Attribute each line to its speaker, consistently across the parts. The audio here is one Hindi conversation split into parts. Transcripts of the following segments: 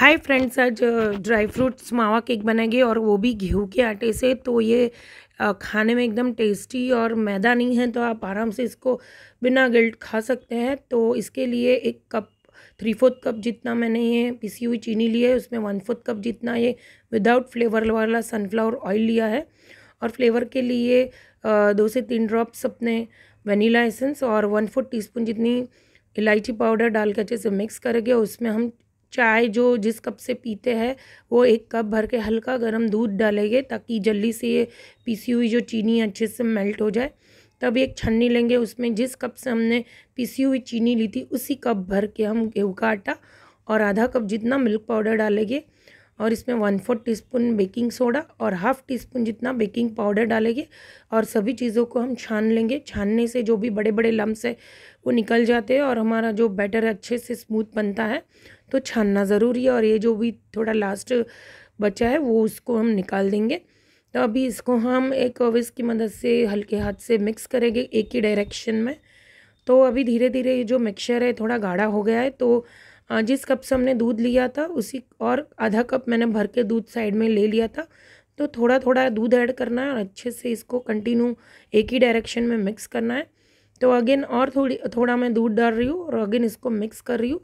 Speaker 1: हाय फ्रेंड्स आज ड्राई फ्रूट्स मावा केक बनाएंगे और वो भी गेहूं के आटे से तो ये खाने में एकदम टेस्टी और मैदा नहीं है तो आप आराम से इसको बिना गिल्ट खा सकते हैं तो इसके लिए एक कप थ्री फोर्थ कप जितना मैंने ये पिसी हुई चीनी ली है उसमें वन फोर्थ कप जितना ये विदाउट फ्लेवर वाला सनफ्लावर ऑयल लिया है और फ्लेवर के लिए दो से तीन ड्रॉप्स अपने वनीला एसेंस और वन फोर्थ टीस्पून जितनी इलायची पाउडर डाल के अच्छे से मिक्स करेंगे उसमें हम चाय जो जिस कप से पीते हैं वो एक कप भर के हल्का गर्म दूध डालेंगे ताकि जल्दी से ये पीसी हुई जो चीनी अच्छे से मेल्ट हो जाए तब एक छन्नी लेंगे उसमें जिस कप से हमने पीसी हुई चीनी ली थी उसी कप भर के हम गेहूँ का आटा और आधा कप जितना मिल्क पाउडर डालेंगे और इसमें one fourth teaspoon baking soda और हाफ़ टी स्पून जितना बेकिंग पाउडर डालेंगे और सभी चीज़ों को हम छान लेंगे छानने से जो भी बड़े बड़े लम्ब है वो निकल जाते हैं और हमारा जो बैटर अच्छे से स्मूथ बनता है तो छानना ज़रूरी है और ये जो भी थोड़ा लास्ट बचा है वो उसको हम निकाल देंगे तो अभी इसको हम एक ओविस की मदद से हल्के हाथ से मिक्स करेंगे एक ही डायरेक्शन में तो अभी धीरे धीरे ये जो मिक्सचर है थोड़ा गाढ़ा हो गया है तो जिस कप से हमने दूध लिया था उसी और आधा कप मैंने भर के दूध साइड में ले लिया था तो थोड़ा थोड़ा दूध ऐड करना है और अच्छे से इसको कंटिन्यू एक ही डायरेक्शन में मिक्स करना है तो अगेन और थोड़ी थोड़ा मैं दूध डाल रही हूँ और अगेन इसको मिक्स कर रही हूँ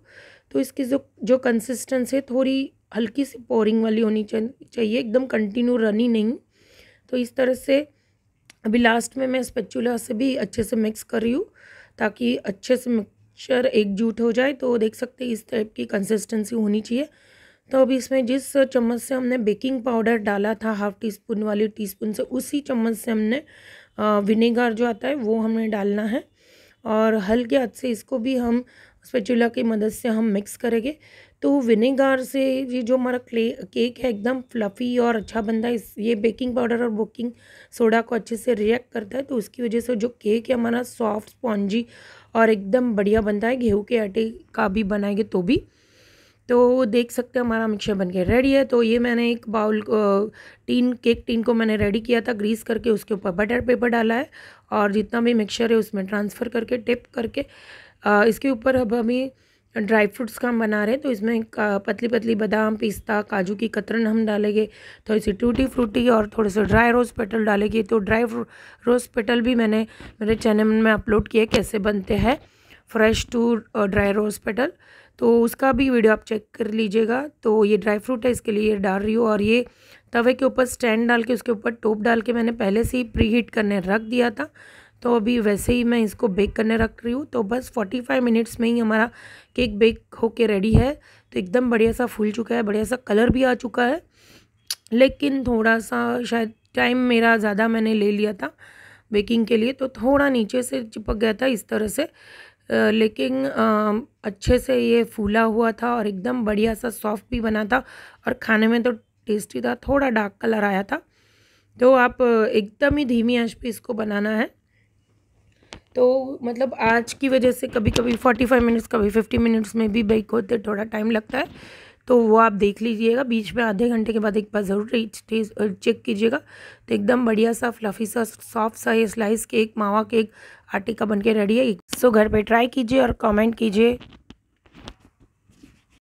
Speaker 1: तो इसकी जो जो कंसिस्टेंसी है थोड़ी हल्की सी पोरिंग वाली होनी चाहिए एकदम कंटिन्यू रनी नहीं तो इस तरह से अभी लास्ट में मैं स्पेचुला से भी अच्छे से मिक्स कर रही हूँ ताकि अच्छे से मिक्सचर एकजुट हो जाए तो देख सकते हैं इस टाइप की कंसिस्टेंसी होनी चाहिए तो अब इसमें जिस चम्मच से हमने बेकिंग पाउडर डाला था हाफ़ टी स्पून वाली टी स्पून से उसी चम्मच से हमने विनेगर जो आता है वो हमने डालना है और हल्के हाथ से इसको भी हम स्पेचुला की मदद से हम मिक्स करेंगे तो विनेगार से ये जो हमारा क्ले केक है एकदम फ्लफ़ी और अच्छा बनता है इस ये बेकिंग पाउडर और बुकिंग सोडा को अच्छे से रिएक्ट करता है तो उसकी वजह से जो केक है हमारा सॉफ्ट स्पॉन्जी और एकदम बढ़िया बनता है गेहूँ के आटे का भी बनाएंगे तो भी तो देख सकते हैं हमारा मिक्सर बन के रेडी है तो ये मैंने एक बाउल टीन केक टीन को मैंने रेडी किया था ग्रीस करके उसके ऊपर बटर पेपर डाला है और जितना भी मिक्सर है उसमें ट्रांसफ़र करके टिप करके आ, इसके ऊपर अब हमें ड्राई फ्रूट्स का हम बना रहे हैं तो इसमें पतली पतली बादाम पिस्ता काजू की कतरन हम डालेंगे थोड़ी तो सी टूटी फ्रूटी और थोड़े से ड्राई रोज़ पेटल डालेंगे तो ड्राई रोज़ पेटल भी मैंने मेरे चैनल में अपलोड किए कैसे बनते हैं fresh to dry rose petal तो उसका भी वीडियो आप चेक कर लीजिएगा तो ये ड्राई फ्रूट है इसके लिए डाल रही हूँ और ये तवे के ऊपर स्टैंड डाल के उसके ऊपर टोप डाल के मैंने पहले से ही प्री हीट करने रख दिया था तो अभी वैसे ही मैं इसको बेक करने रख रही हूँ तो बस 45 मिनट्स में ही हमारा केक बेक होके रेडी है तो एकदम बढ़िया सा फूल चुका है बढ़िया सा कलर भी आ चुका है लेकिन थोड़ा सा शायद टाइम मेरा ज़्यादा मैंने ले लिया था बेकिंग के लिए तो थोड़ा नीचे से चिपक गया था इस तरह से लेकिन अच्छे से ये फूला हुआ था और एकदम बढ़िया सा सॉफ्ट भी बना था और खाने में तो टेस्टी था थोड़ा डार्क कलर आया था तो आप एकदम ही धीमी आंच पे इसको बनाना है तो मतलब आज की वजह से कभी कभी फोर्टी फाइव मिनट्स कभी फिफ्टी मिनट्स में भी ब्रेक होते थोड़ा टाइम लगता है तो वो आप देख लीजिएगा बीच में आधे घंटे के बाद एक बार ज़रूर चेक कीजिएगा तो एकदम बढ़िया सा फ्लफ़ी सा सॉफ्ट सा ये स्लाइस केक मावा केक आटे का बन के रेडी है सो घर पे ट्राई कीजिए और कमेंट कीजिए